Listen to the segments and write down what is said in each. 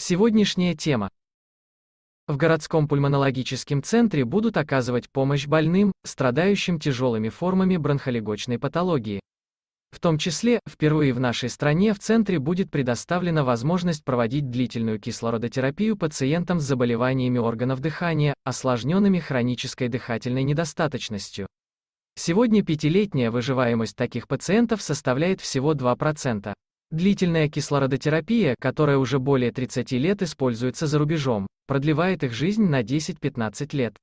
Сегодняшняя тема. В городском пульмонологическом центре будут оказывать помощь больным, страдающим тяжелыми формами бронхолегочной патологии. В том числе, впервые в нашей стране в центре будет предоставлена возможность проводить длительную кислородотерапию пациентам с заболеваниями органов дыхания, осложненными хронической дыхательной недостаточностью. Сегодня пятилетняя выживаемость таких пациентов составляет всего 2%. Длительная кислородотерапия, которая уже более 30 лет используется за рубежом, продлевает их жизнь на 10-15 лет.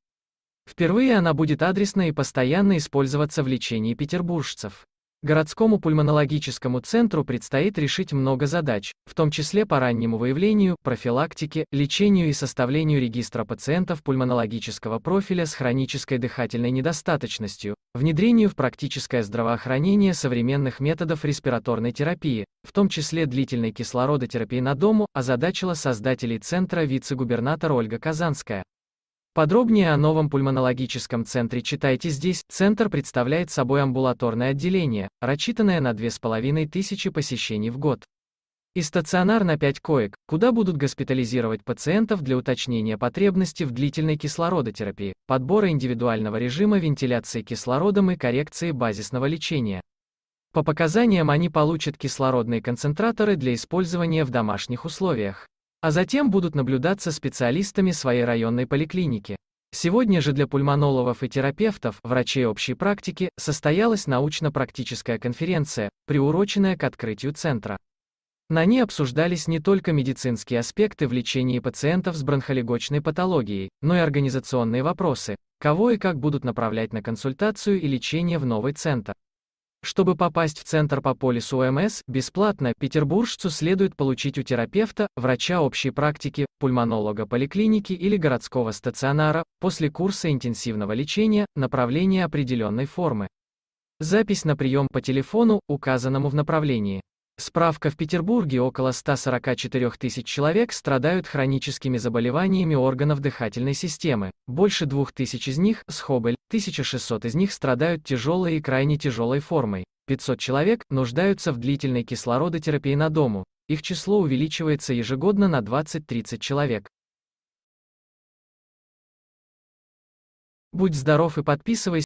Впервые она будет адресно и постоянно использоваться в лечении петербуржцев. Городскому пульмонологическому центру предстоит решить много задач, в том числе по раннему выявлению, профилактике, лечению и составлению регистра пациентов пульмонологического профиля с хронической дыхательной недостаточностью, внедрению в практическое здравоохранение современных методов респираторной терапии, в том числе длительной кислородотерапии на дому, озадачила создателей центра вице-губернатор Ольга Казанская. Подробнее о новом пульмонологическом центре читайте здесь. Центр представляет собой амбулаторное отделение, рассчитанное на 2500 посещений в год. И стационар на 5 коек, куда будут госпитализировать пациентов для уточнения потребности в длительной кислородотерапии, подбора индивидуального режима вентиляции кислородом и коррекции базисного лечения. По показаниям они получат кислородные концентраторы для использования в домашних условиях а затем будут наблюдаться специалистами своей районной поликлиники. Сегодня же для пульмонологов и терапевтов, врачей общей практики, состоялась научно-практическая конференция, приуроченная к открытию центра. На ней обсуждались не только медицинские аспекты в лечении пациентов с бронхолегочной патологией, но и организационные вопросы, кого и как будут направлять на консультацию и лечение в новый центр. Чтобы попасть в центр по полису ОМС бесплатно, петербуржцу следует получить у терапевта, врача общей практики, пульмонолога поликлиники или городского стационара, после курса интенсивного лечения, направления определенной формы. Запись на прием по телефону, указанному в направлении. Справка в Петербурге около 144 тысяч человек страдают хроническими заболеваниями органов дыхательной системы. Больше 2000 из них – схобель, 1600 из них страдают тяжелой и крайне тяжелой формой. 500 человек нуждаются в длительной кислородотерапии на дому. Их число увеличивается ежегодно на 20-30 человек. Будь здоров и подписывайся.